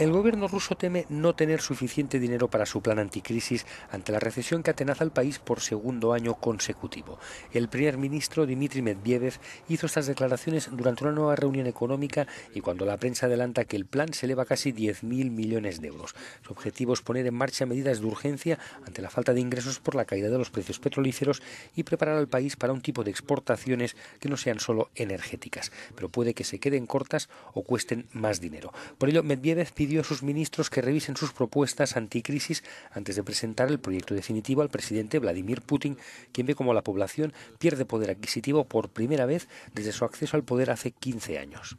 El gobierno ruso teme no tener suficiente dinero para su plan anticrisis ante la recesión que atenaza al país por segundo año consecutivo. El primer ministro Dmitry Medvedev hizo estas declaraciones durante una nueva reunión económica y cuando la prensa adelanta que el plan se eleva a casi 10.000 millones de euros. Su objetivo es poner en marcha medidas de urgencia ante la falta de ingresos por la caída de los precios petrolíferos y preparar al país para un tipo de exportaciones que no sean solo energéticas, pero puede que se queden cortas o cuesten más dinero. Por ello, Medvedev pide pidió a sus ministros que revisen sus propuestas anticrisis antes de presentar el proyecto definitivo al presidente Vladimir Putin, quien ve como la población pierde poder adquisitivo por primera vez desde su acceso al poder hace 15 años.